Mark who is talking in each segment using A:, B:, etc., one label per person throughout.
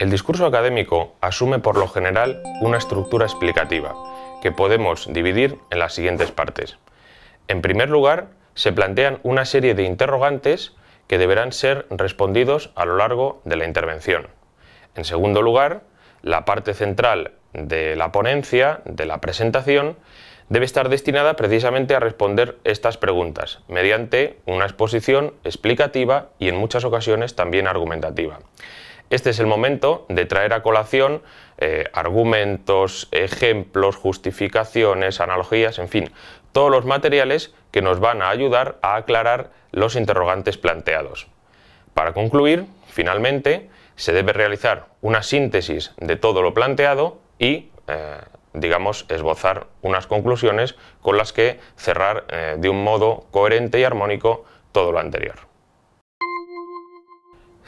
A: El discurso académico asume por lo general una estructura explicativa, que podemos dividir en las siguientes partes. En primer lugar, se plantean una serie de interrogantes que deberán ser respondidos a lo largo de la intervención. En segundo lugar, la parte central de la ponencia, de la presentación, debe estar destinada precisamente a responder estas preguntas, mediante una exposición explicativa y en muchas ocasiones también argumentativa este es el momento de traer a colación eh, argumentos, ejemplos, justificaciones, analogías, en fin, todos los materiales que nos van a ayudar a aclarar los interrogantes planteados. Para concluir, finalmente, se debe realizar una síntesis de todo lo planteado y, eh, digamos, esbozar unas conclusiones con las que cerrar eh, de un modo coherente y armónico todo lo anterior.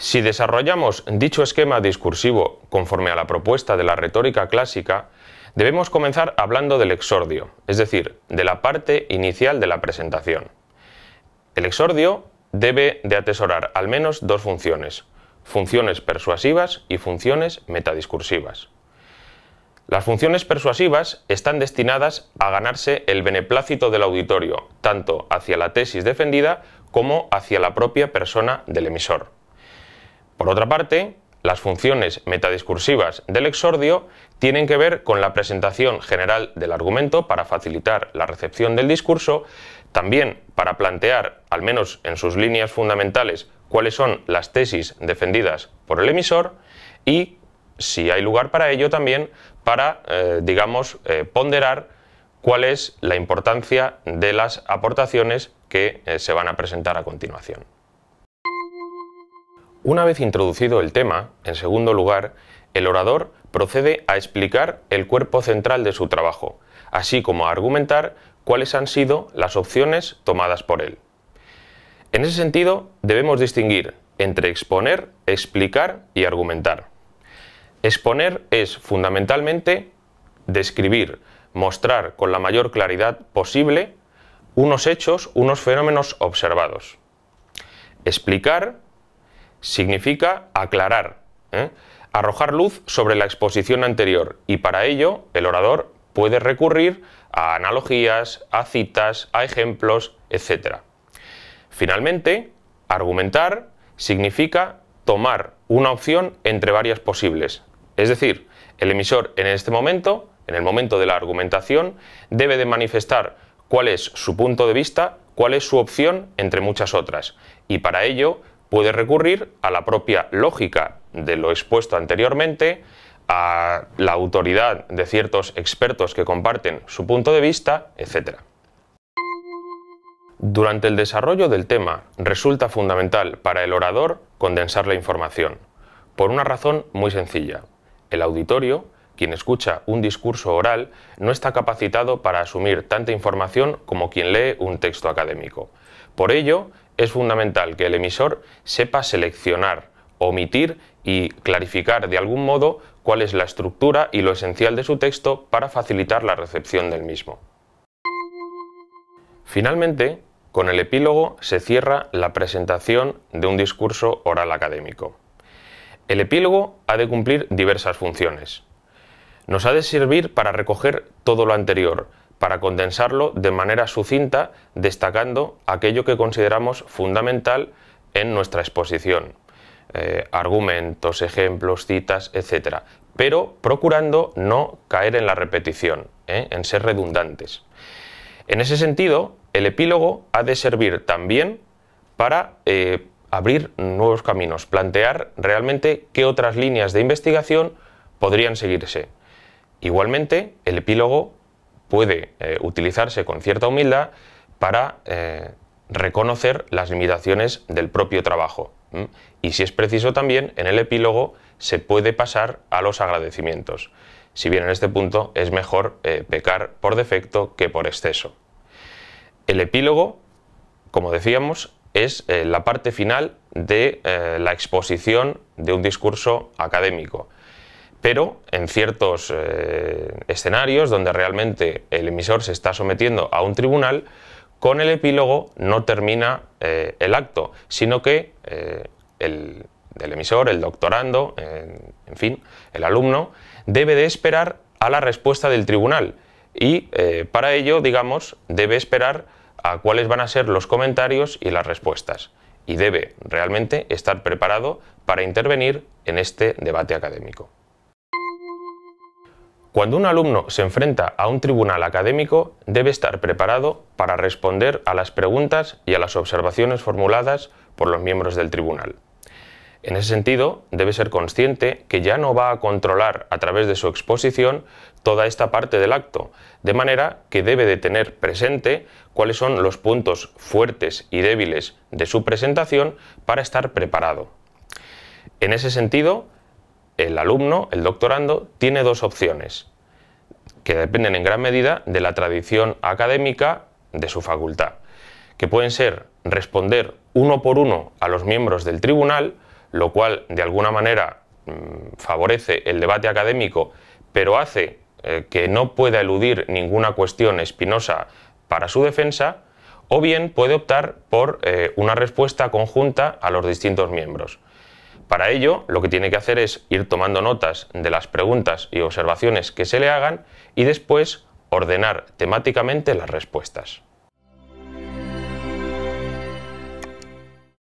A: Si desarrollamos dicho esquema discursivo conforme a la propuesta de la retórica clásica, debemos comenzar hablando del exordio, es decir, de la parte inicial de la presentación. El exordio debe de atesorar al menos dos funciones, funciones persuasivas y funciones metadiscursivas. Las funciones persuasivas están destinadas a ganarse el beneplácito del auditorio, tanto hacia la tesis defendida como hacia la propia persona del emisor. Por otra parte, las funciones metadiscursivas del exordio tienen que ver con la presentación general del argumento para facilitar la recepción del discurso, también para plantear, al menos en sus líneas fundamentales, cuáles son las tesis defendidas por el emisor y, si hay lugar para ello, también para, eh, digamos, eh, ponderar cuál es la importancia de las aportaciones que eh, se van a presentar a continuación. Una vez introducido el tema, en segundo lugar, el orador procede a explicar el cuerpo central de su trabajo, así como a argumentar cuáles han sido las opciones tomadas por él. En ese sentido, debemos distinguir entre exponer, explicar y argumentar. Exponer es fundamentalmente describir, mostrar con la mayor claridad posible unos hechos, unos fenómenos observados. Explicar significa aclarar, ¿eh? arrojar luz sobre la exposición anterior y para ello el orador puede recurrir a analogías, a citas, a ejemplos, etc. Finalmente, argumentar significa tomar una opción entre varias posibles. Es decir, el emisor en este momento, en el momento de la argumentación, debe de manifestar cuál es su punto de vista, cuál es su opción entre muchas otras. Y para ello puede recurrir a la propia lógica de lo expuesto anteriormente, a la autoridad de ciertos expertos que comparten su punto de vista, etc. Durante el desarrollo del tema resulta fundamental para el orador condensar la información, por una razón muy sencilla. El auditorio, quien escucha un discurso oral, no está capacitado para asumir tanta información como quien lee un texto académico. Por ello, es fundamental que el emisor sepa seleccionar, omitir y clarificar de algún modo cuál es la estructura y lo esencial de su texto para facilitar la recepción del mismo. Finalmente, con el epílogo se cierra la presentación de un discurso oral académico. El epílogo ha de cumplir diversas funciones. Nos ha de servir para recoger todo lo anterior, para condensarlo de manera sucinta, destacando aquello que consideramos fundamental en nuestra exposición. Eh, argumentos, ejemplos, citas, etcétera, pero procurando no caer en la repetición, ¿eh? en ser redundantes. En ese sentido, el epílogo ha de servir también para eh, abrir nuevos caminos, plantear realmente qué otras líneas de investigación podrían seguirse. Igualmente, el epílogo puede eh, utilizarse con cierta humildad para eh, reconocer las limitaciones del propio trabajo. Y si es preciso también, en el epílogo se puede pasar a los agradecimientos, si bien en este punto es mejor eh, pecar por defecto que por exceso. El epílogo, como decíamos, es la parte final de la exposición de un discurso académico, pero en ciertos eh, escenarios donde realmente el emisor se está sometiendo a un tribunal, con el epílogo no termina eh, el acto, sino que eh, el, el, emisor, el doctorando, en fin, el alumno, debe de esperar a la respuesta del tribunal y para ello, digamos, debe esperar a cuáles van a ser los comentarios y las respuestas y debe realmente estar preparado para intervenir en este debate académico. Cuando un alumno se enfrenta a un tribunal académico, debe estar preparado para responder a las preguntas y a las observaciones formuladas por los miembros del tribunal. En ese sentido, debe ser consciente que ya no va a controlar a través de su exposición toda esta parte del acto, de manera que debe de tener presente cuáles son los puntos fuertes y débiles de su presentación para estar preparado. En ese sentido, el alumno, el doctorando, tiene dos opciones, que dependen en gran medida de la tradición académica de su facultad, que pueden ser responder uno por uno a los miembros del tribunal, lo cual de alguna manera mm, favorece el debate académico, pero hace eh, que no pueda eludir ninguna cuestión espinosa para su defensa, o bien puede optar por eh, una respuesta conjunta a los distintos miembros. Para ello, lo que tiene que hacer es ir tomando notas de las preguntas y observaciones que se le hagan y después ordenar temáticamente las respuestas.